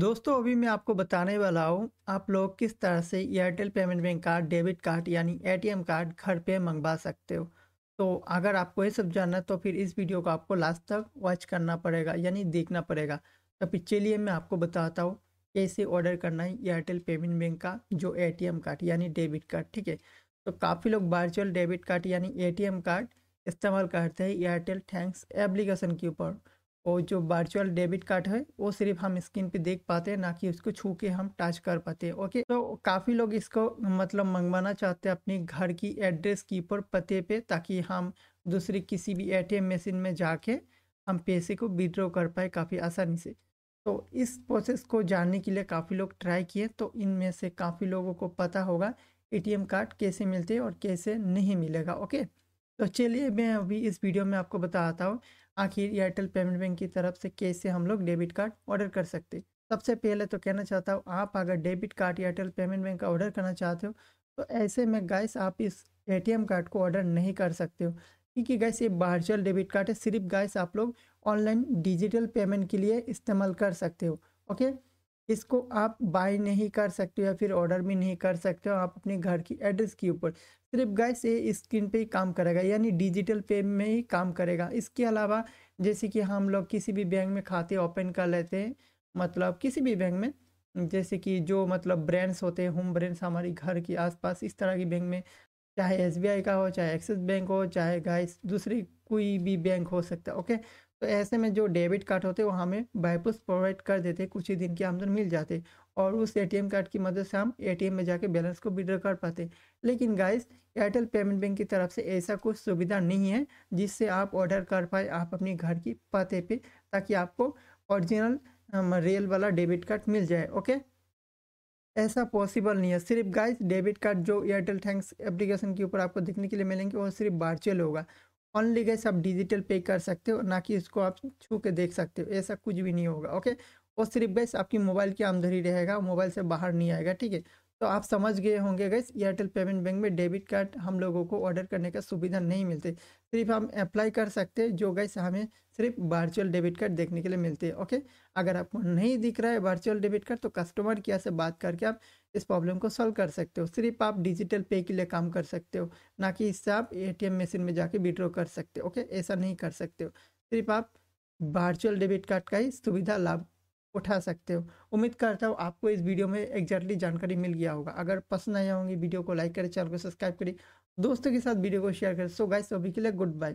दोस्तों अभी मैं आपको बताने वाला हूँ आप लोग किस तरह से Airtel payment bank card debit card यानी एटीएम कार्ड घर पे मंगवा सकते हो तो अगर आपको ये सब जानना है तो फिर इस वीडियो को आपको लास्ट तक वॉच करना पड़ेगा यानी देखना पड़ेगा तो फिर चलिए मैं आपको बताता हूँ कैसे ऑर्डर करना है एयरटेल पेमेंट बैंक का जो ए कार्ड यानी डेबिट कार्ड ठीक है तो काफ़ी लोग वर्चुअल डेबिट कार्ड यानी ए कार्ड इस्तेमाल करते हैं एयरटेल थैंक्स एप्लीकेशन के ऊपर और जो वर्चुअल डेबिट कार्ड है वो सिर्फ हम स्क्रीन पे देख पाते हैं ना कि उसको छू के हम टच कर पाते हैं ओके तो काफ़ी लोग इसको मतलब मंगवाना चाहते हैं अपने घर की एड्रेस की पर पते पे ताकि हम दूसरी किसी भी एटीएम मशीन में जाके हम पैसे को विड्रॉ कर पाए काफ़ी आसानी से तो इस प्रोसेस को जानने के लिए काफ़ी लोग ट्राई किए तो इनमें से काफ़ी लोगों को पता होगा ए कार्ड कैसे मिलते हैं और कैसे नहीं मिलेगा ओके तो चलिए मैं अभी इस वीडियो में आपको बताता हूँ आखिर एयरटेल पेमेंट बैंक की तरफ से कैसे हम लोग डेबिट कार्ड ऑर्डर कर सकते हैं सबसे पहले तो कहना चाहता हूँ आप अगर debit card Airtel payment bank का ऑर्डर करना चाहते हो तो ऐसे में गैस आप इस एटीएम कार्ड को ऑर्डर नहीं कर सकते हो क्योंकि गैस ये वर्चुअल डेबिट कार्ड है सिर्फ गैस आप लोग ऑनलाइन डिजिटल पेमेंट के लिए इस्तेमाल कर सकते हो ओके इसको आप बाय नहीं कर सकते हो या फिर ऑर्डर भी नहीं कर सकते हो आप अपने घर की एड्रेस के ऊपर सिर्फ गाय से स्क्रीन पे ही काम करेगा यानी डिजिटल पे में ही काम करेगा इसके अलावा जैसे कि हम लोग किसी भी बैंक में खाते ओपन कर लेते हैं मतलब किसी भी बैंक में जैसे कि जो मतलब ब्रांड्स होते हैं होम ब्रांड्स हमारे घर के आसपास इस तरह की बैंक में चाहे एस का हो चाहे एक्सिस बैंक हो चाहे गाइस दूसरी कोई भी बैंक हो सकता है ओके तो ऐसे में जो डेबिट कार्ड होते वो हमें बाईपूस प्रोवाइड कर देते कुछ ही दिन की आमदन मिल जाते और उस एटीएम कार्ड की मदद से हम एटीएम में जाके बैलेंस को विड्रॉ कर पाते लेकिन गाइस एयरटेल पेमेंट बैंक की तरफ से ऐसा कुछ सुविधा नहीं है जिससे आप ऑर्डर कर पाए आप अपने घर की पते पे ताकि आपको ओरिजिनल रियल वाला डेबिट कार्ड मिल जाए ओके ऐसा पॉसिबल नहीं है सिर्फ गाइस डेबिट कार्ड जो एयरटेल थैंक्स एप्लीकेशन के ऊपर आपको दिखने के लिए मिलेंगे वो सिर्फ वर्चुअल होगा ऑनली गैस आप डिजिटल पे कर सकते हो ना कि इसको आप छू के देख सकते हो ऐसा कुछ भी नहीं होगा ओके और सिर्फ गैस आपकी मोबाइल की आमदनी रहेगा मोबाइल से बाहर नहीं आएगा ठीक है तो आप समझ गए होंगे गैस एयरटेल पेमेंट बैंक में डेबिट कार्ड हम लोगों को ऑर्डर करने का सुविधा नहीं मिलते सिर्फ हम अप्लाई कर सकते हैं जो गैस हमें सिर्फ वर्चुअल डेबिट कार्ड देखने के लिए मिलते हैं ओके अगर आपको नहीं दिख रहा है वर्चुअल डेबिट कार्ड तो कस्टमर केयर से बात करके आप इस प्रॉब्लम को सॉल्व कर सकते हो सिर्फ आप डिजिटल पे के लिए काम कर सकते हो ना कि इससे आप ए मशीन में जाके विड्रॉ कर सकते हो ओके ऐसा नहीं कर सकते हो सिर्फ आप वर्चुअल डेबिट कार्ड का ही सुविधा लाभ उठा सकते हो उम्मीद करता हूँ आपको इस वीडियो में एग्जैक्टली जानकारी मिल गया होगा अगर पसंद आया होंगी वीडियो को लाइक करें चैनल को सब्सक्राइब करें दोस्तों के साथ वीडियो को शेयर करें सो गाइस अभी के लिए गुड बाय